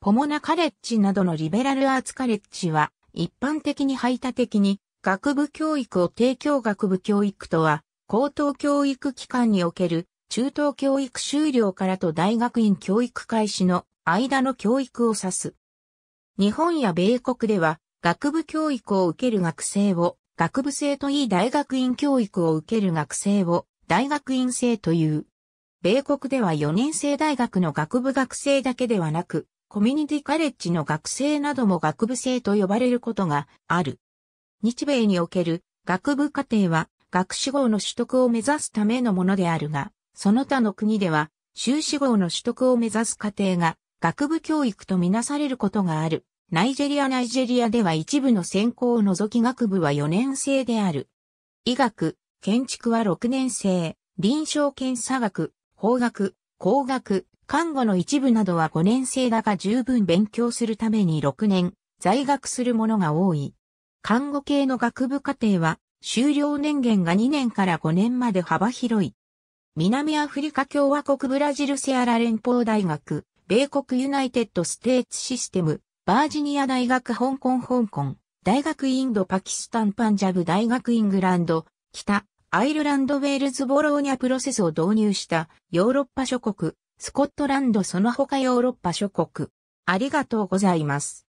ポモナカレッジなどのリベラルアーツカレッジは、一般的に排他的に、学部教育を提供学部教育とは、高等教育機関における中等教育修了からと大学院教育開始の間の教育を指す。日本や米国では学部教育を受ける学生を学部生といい大学院教育を受ける学生を大学院生という。米国では4年生大学の学部学生だけではなくコミュニティカレッジの学生なども学部生と呼ばれることがある。日米における学部課程は学士号の取得を目指すためのものであるが、その他の国では修士号の取得を目指す課程が学部教育とみなされることがある。ナイジェリアナイジェリアでは一部の専攻を除き学部は4年生である。医学、建築は6年生、臨床検査学、法学、工学、看護の一部などは5年生だが十分勉強するために6年、在学するものが多い。看護系の学部課程は、修了年限が2年から5年まで幅広い。南アフリカ共和国ブラジルセアラ連邦大学、米国ユナイテッドステーツシステム、バージニア大学香港香港、大学インドパキスタンパンジャブ大学イングランド、北、アイルランドウェールズボローニャプロセスを導入したヨーロッパ諸国、スコットランドその他ヨーロッパ諸国。ありがとうございます。